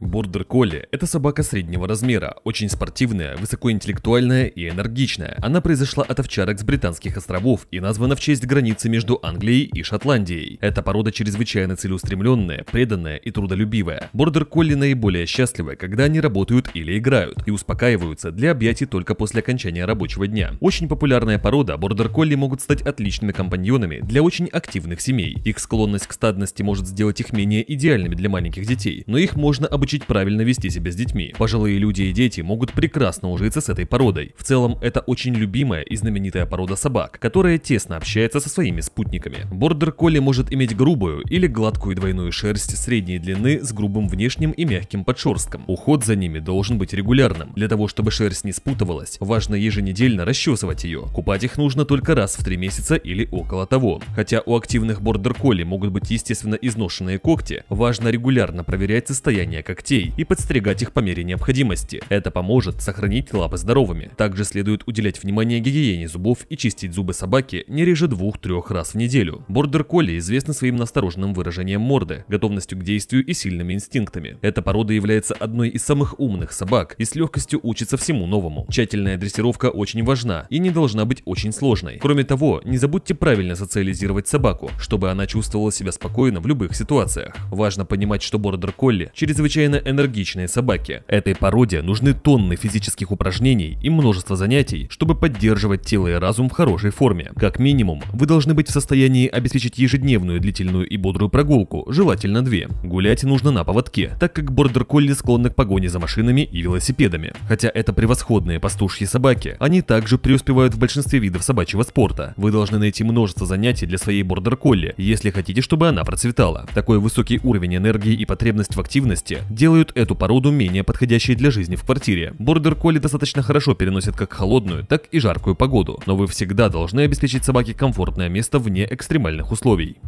Бордер Колли – это собака среднего размера, очень спортивная, высокоинтеллектуальная и энергичная. Она произошла от овчарок с британских островов и названа в честь границы между Англией и Шотландией. Эта порода чрезвычайно целеустремленная, преданная и трудолюбивая. Бордер Колли наиболее счастливы, когда они работают или играют, и успокаиваются для объятий только после окончания рабочего дня. Очень популярная порода, бордер Колли могут стать отличными компаньонами для очень активных семей. Их склонность к стадности может сделать их менее идеальными для маленьких детей, но их можно обучать научить правильно вести себя с детьми. Пожилые люди и дети могут прекрасно ужиться с этой породой. В целом, это очень любимая и знаменитая порода собак, которая тесно общается со своими спутниками. Бордер Колли может иметь грубую или гладкую двойную шерсть средней длины с грубым внешним и мягким подшерстком. Уход за ними должен быть регулярным. Для того, чтобы шерсть не спутывалась, важно еженедельно расчесывать ее. Купать их нужно только раз в три месяца или около того. Хотя у активных бордер-колли могут быть естественно изношенные когти, важно регулярно проверять состояние когтей когтей и подстригать их по мере необходимости. Это поможет сохранить лапы здоровыми. Также следует уделять внимание гигиене зубов и чистить зубы собаки не реже двух-трех раз в неделю. Бордер-колли известны своим настороженным выражением морды, готовностью к действию и сильными инстинктами. Эта порода является одной из самых умных собак и с легкостью учится всему новому. Тщательная дрессировка очень важна и не должна быть очень сложной. Кроме того, не забудьте правильно социализировать собаку, чтобы она чувствовала себя спокойно в любых ситуациях. Важно понимать, что бордер-колли чрезвычайно чрезвычайно энергичные собаки. Этой породе нужны тонны физических упражнений и множество занятий, чтобы поддерживать тело и разум в хорошей форме. Как минимум, вы должны быть в состоянии обеспечить ежедневную длительную и бодрую прогулку, желательно две. Гулять нужно на поводке, так как бордер-колли склонны к погоне за машинами и велосипедами. Хотя это превосходные пастушьи собаки, они также преуспевают в большинстве видов собачьего спорта. Вы должны найти множество занятий для своей бордер-колли, если хотите, чтобы она процветала. Такой высокий уровень энергии и потребность в активности делают эту породу менее подходящей для жизни в квартире. Бордер Колли достаточно хорошо переносит как холодную, так и жаркую погоду, но вы всегда должны обеспечить собаке комфортное место вне экстремальных условий.